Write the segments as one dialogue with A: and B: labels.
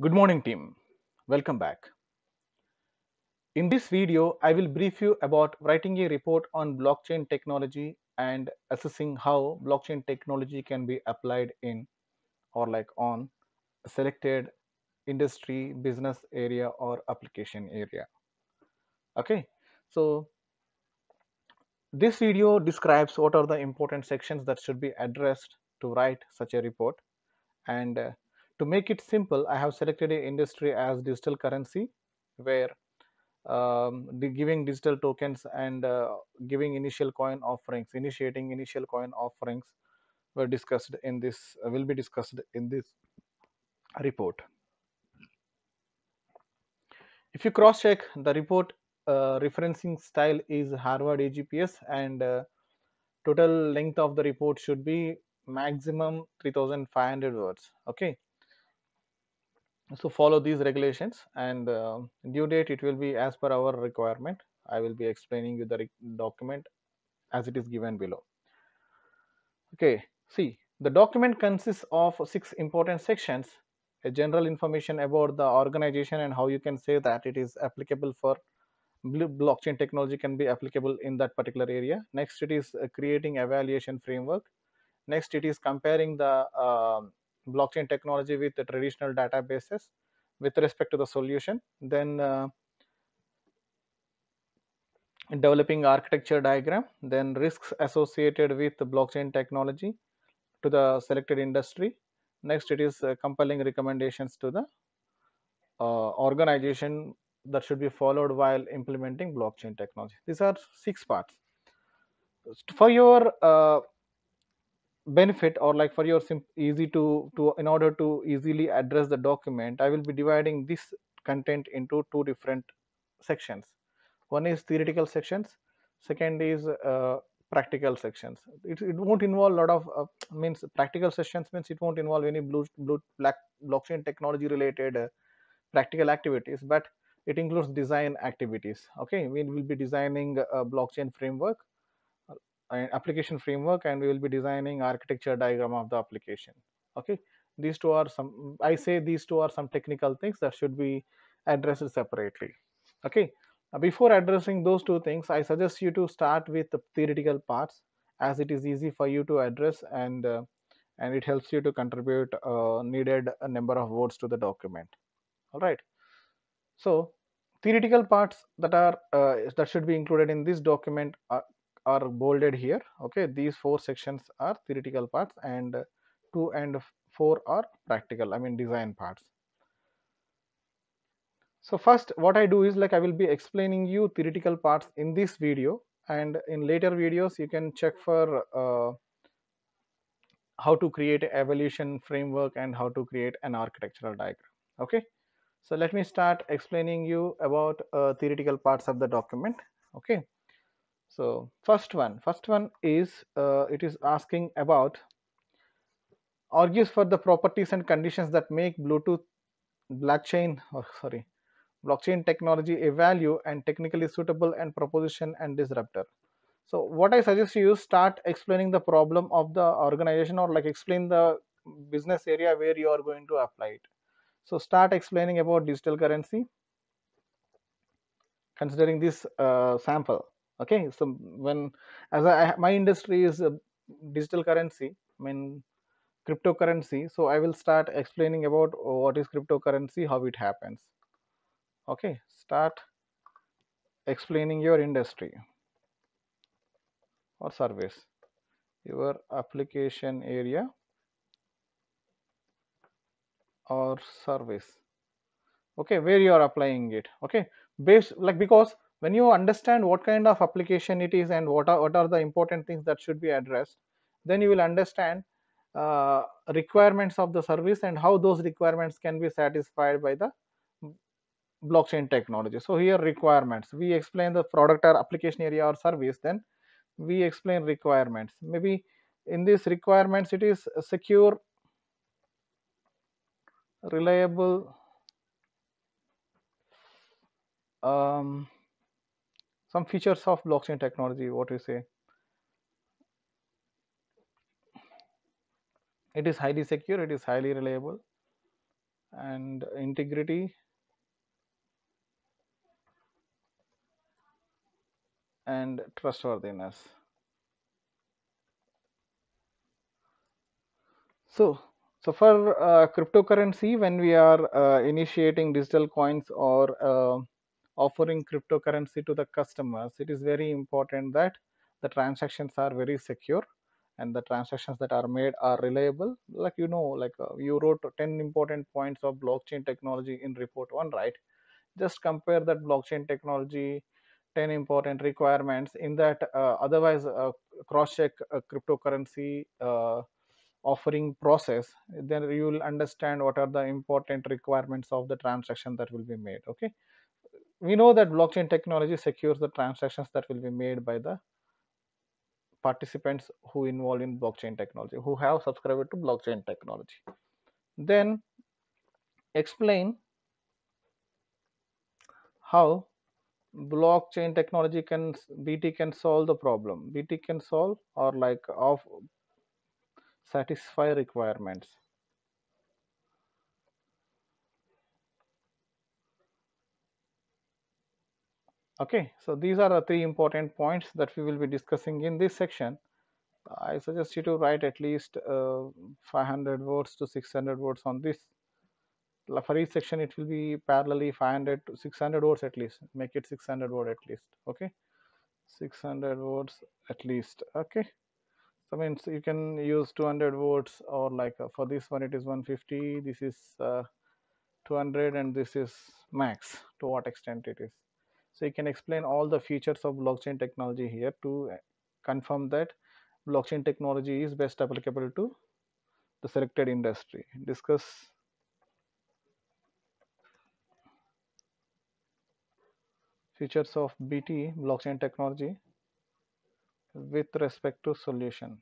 A: Good morning team. Welcome back. In this video, I will brief you about writing a report on blockchain technology and assessing how blockchain technology can be applied in or like on selected industry, business area or application area. Okay, so this video describes what are the important sections that should be addressed to write such a report and uh, to make it simple, I have selected an industry as digital currency where um, giving digital tokens and uh, giving initial coin offerings, initiating initial coin offerings were discussed in this, uh, will be discussed in this report. If you cross check the report uh, referencing style is Harvard AGPS and uh, total length of the report should be maximum 3500 words. Okay so follow these regulations and uh, due date it will be as per our requirement i will be explaining you the document as it is given below okay see the document consists of six important sections a general information about the organization and how you can say that it is applicable for blockchain technology can be applicable in that particular area next it is uh, creating evaluation framework next it is comparing the uh, blockchain technology with the traditional databases with respect to the solution then uh, developing architecture diagram then risks associated with blockchain technology to the selected industry next it is uh, compelling recommendations to the uh, organization that should be followed while implementing blockchain technology these are six parts for your uh, benefit or like for your easy to to in order to easily address the document i will be dividing this content into two different sections one is theoretical sections second is uh, practical sections it, it won't involve a lot of uh, means practical sessions means it won't involve any blue, blue black blockchain technology related uh, practical activities but it includes design activities okay we will be designing a blockchain framework application framework and we will be designing architecture diagram of the application okay these two are some i say these two are some technical things that should be addressed separately okay now, uh, before addressing those two things i suggest you to start with the theoretical parts as it is easy for you to address and uh, and it helps you to contribute uh, needed a uh, number of words to the document all right so theoretical parts that are uh, that should be included in this document are are bolded here okay these four sections are theoretical parts and two and four are practical i mean design parts so first what i do is like i will be explaining you theoretical parts in this video and in later videos you can check for uh, how to create evolution evaluation framework and how to create an architectural diagram okay so let me start explaining you about uh, theoretical parts of the document okay so first one first one is uh, it is asking about argues for the properties and conditions that make bluetooth blockchain or oh, sorry blockchain technology a value and technically suitable and proposition and disruptor so what i suggest you start explaining the problem of the organization or like explain the business area where you are going to apply it so start explaining about digital currency considering this uh, sample okay so when as I, my industry is digital currency i mean cryptocurrency so i will start explaining about what is cryptocurrency how it happens okay start explaining your industry or service your application area or service okay where you are applying it okay based like because when you understand what kind of application it is and what are, what are the important things that should be addressed then you will understand uh, requirements of the service and how those requirements can be satisfied by the blockchain technology so here requirements we explain the product or application area or service then we explain requirements maybe in these requirements it is secure reliable um, some features of blockchain technology what we say it is highly secure it is highly reliable and integrity and trustworthiness so so for uh, cryptocurrency when we are uh, initiating digital coins or uh, offering cryptocurrency to the customers, it is very important that the transactions are very secure and the transactions that are made are reliable. Like you know, like uh, you wrote 10 important points of blockchain technology in report one, right? Just compare that blockchain technology 10 important requirements in that uh, otherwise uh, cross check uh, cryptocurrency uh, offering process then you will understand what are the important requirements of the transaction that will be made okay we know that blockchain technology secures the transactions that will be made by the participants who involve in blockchain technology who have subscribed to blockchain technology then explain how blockchain technology can bt can solve the problem bt can solve or like of satisfy requirements Okay, so these are the three important points that we will be discussing in this section. I suggest you to write at least uh, 500 words to 600 words on this. For each section, it will be parallelly 500 to 600 words at least. Make it 600 word at least. Okay, 600 words at least. Okay, so means you can use 200 words or like uh, for this one it is 150. This is uh, 200 and this is max to what extent it is so you can explain all the features of blockchain technology here to uh, confirm that blockchain technology is best applicable to the selected industry. Discuss features of BT blockchain technology with respect to solution.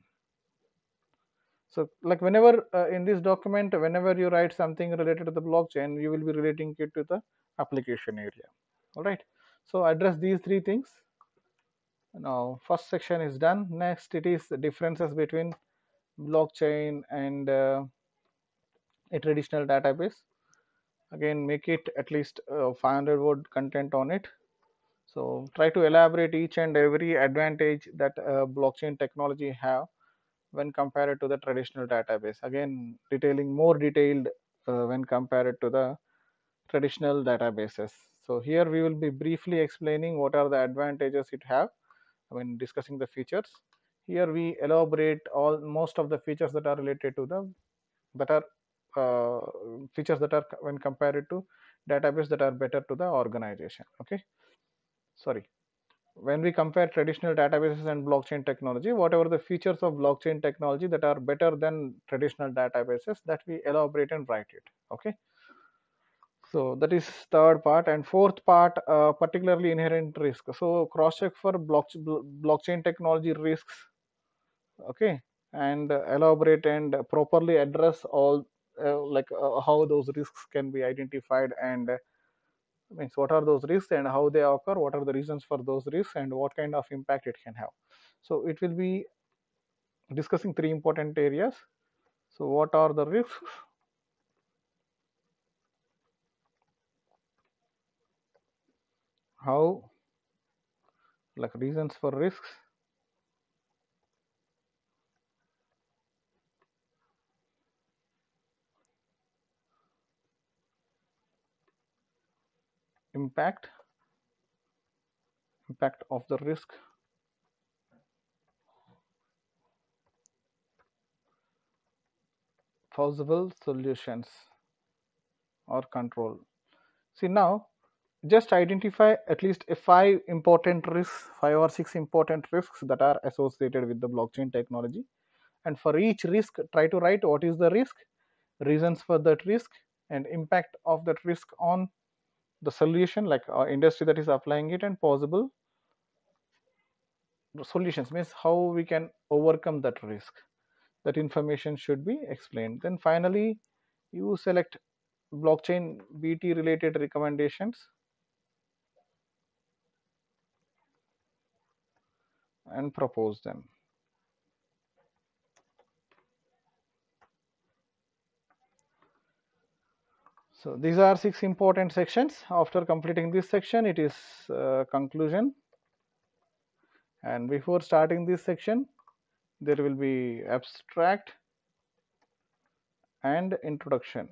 A: So, like whenever uh, in this document, whenever you write something related to the blockchain, you will be relating it to the application area. All right. So address these three things. Now first section is done. Next it is differences between blockchain and uh, a traditional database. Again make it at least uh, 500 word content on it. So try to elaborate each and every advantage that uh, blockchain technology have when compared to the traditional database. Again detailing more detailed uh, when compared to the traditional databases. So, here we will be briefly explaining what are the advantages it have I mean discussing the features. Here we elaborate all most of the features that are related to the that are uh, features that are when compared to database that are better to the organization okay sorry when we compare traditional databases and blockchain technology whatever the features of blockchain technology that are better than traditional databases that we elaborate and write it okay so that is third part and fourth part uh, particularly inherent risk so cross check for block, blockchain technology risks okay and elaborate and properly address all uh, like uh, how those risks can be identified and uh, means what are those risks and how they occur what are the reasons for those risks and what kind of impact it can have so it will be discussing three important areas so what are the risks how like reasons for risks impact impact of the risk possible solutions or control see now just identify at least five important risks, five or six important risks that are associated with the blockchain technology. And for each risk, try to write what is the risk, reasons for that risk, and impact of that risk on the solution, like uh, industry that is applying it, and possible solutions means how we can overcome that risk. That information should be explained. Then finally, you select blockchain BT related recommendations and propose them. So these are six important sections. After completing this section, it is uh, conclusion. And before starting this section, there will be abstract and introduction.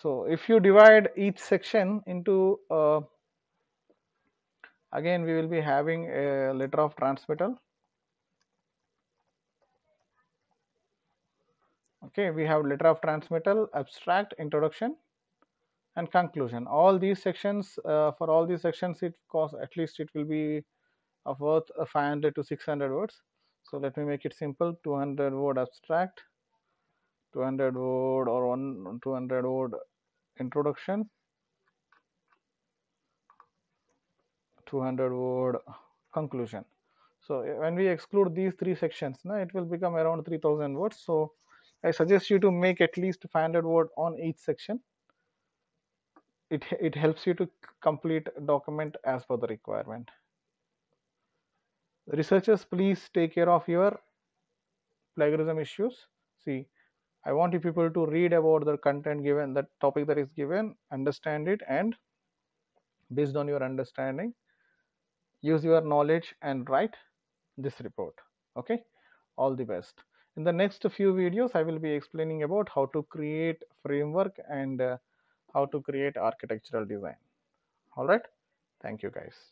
A: So if you divide each section into uh, again we will be having a letter of transmittal okay we have letter of transmittal abstract introduction and conclusion all these sections uh, for all these sections it costs at least it will be of worth 500 to 600 words so let me make it simple 200 word abstract 200 word or one 200 word introduction 200 word conclusion so when we exclude these three sections now it will become around 3000 words so i suggest you to make at least 500 word on each section it it helps you to complete document as per the requirement researchers please take care of your plagiarism issues see i want you people to read about the content given the topic that is given understand it and based on your understanding use your knowledge and write this report okay all the best in the next few videos i will be explaining about how to create framework and uh, how to create architectural design all right thank you guys